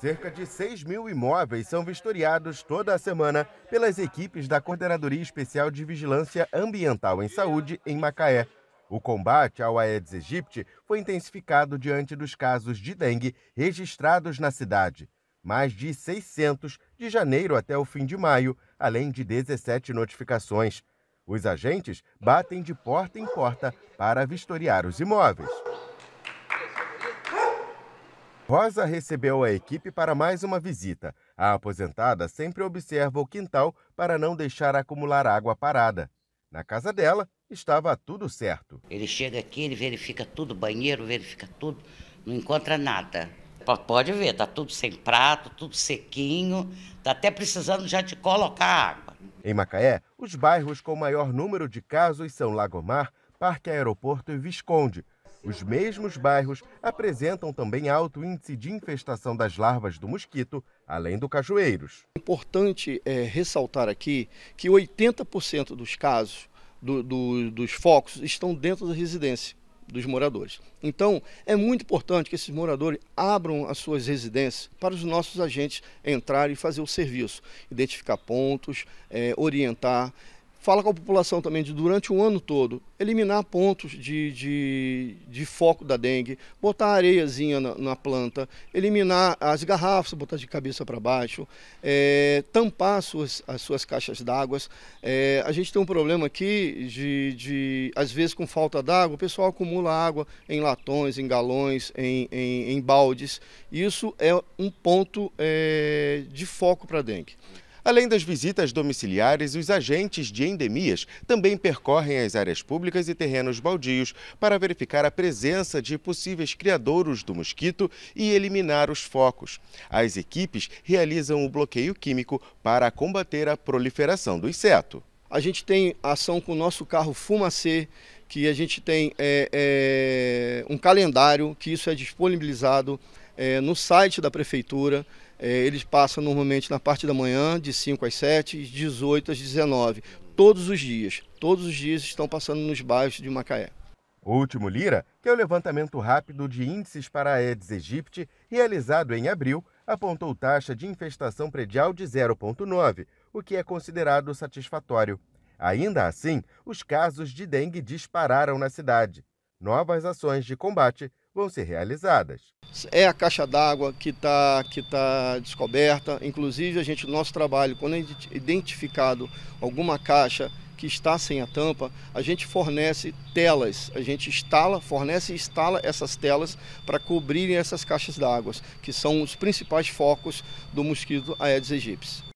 Cerca de 6 mil imóveis são vistoriados toda a semana pelas equipes da Coordenadoria Especial de Vigilância Ambiental em Saúde, em Macaé. O combate ao Aedes aegypti foi intensificado diante dos casos de dengue registrados na cidade. Mais de 600 de janeiro até o fim de maio, além de 17 notificações. Os agentes batem de porta em porta para vistoriar os imóveis. Rosa recebeu a equipe para mais uma visita. A aposentada sempre observa o quintal para não deixar acumular água parada. Na casa dela, estava tudo certo. Ele chega aqui, ele verifica tudo, banheiro, verifica tudo, não encontra nada. Pode ver, tá tudo sem prato, tudo sequinho, tá até precisando já de colocar água. Em Macaé, os bairros com maior número de casos são Lagomar, Parque Aeroporto e Visconde, os mesmos bairros apresentam também alto índice de infestação das larvas do mosquito, além do cajueiros. Importante é, ressaltar aqui que 80% dos casos do, do, dos focos estão dentro da residência dos moradores. Então, é muito importante que esses moradores abram as suas residências para os nossos agentes entrarem e fazer o serviço, identificar pontos, é, orientar. Fala com a população também de durante o ano todo eliminar pontos de, de, de foco da dengue, botar areiazinha na, na, planta, eliminar as garrafas, botar de cabeça para baixo, é, tampar as suas, as suas caixas d'água. É, a gente tem um problema aqui de, de às vezes, com falta d'água, o pessoal acumula água em latões, em galões, em, em, em baldes. Isso é um ponto é, de foco para dengue. Além das visitas domiciliares, os agentes de endemias também percorrem as áreas públicas e terrenos baldios para verificar a presença de possíveis criadouros do mosquito e eliminar os focos. As equipes realizam o bloqueio químico para combater a proliferação do inseto. A gente tem ação com o nosso carro Fumacê, que a gente tem é, é, um calendário que isso é disponibilizado é, no site da prefeitura. É, eles passam normalmente na parte da manhã, de 5 às 7, e 18 às 19, todos os dias. Todos os dias estão passando nos bairros de Macaé. O último Lira, que é o levantamento rápido de índices para a Aedes aegypti, realizado em abril, apontou taxa de infestação predial de 0,9, o que é considerado satisfatório. Ainda assim, os casos de dengue dispararam na cidade. Novas ações de combate vão ser realizadas. É a caixa d'água que está que tá descoberta. Inclusive, a gente, nosso trabalho, quando é identificado alguma caixa que está sem a tampa, a gente fornece telas, a gente instala, fornece e instala essas telas para cobrirem essas caixas d'água, que são os principais focos do mosquito Aedes aegypti.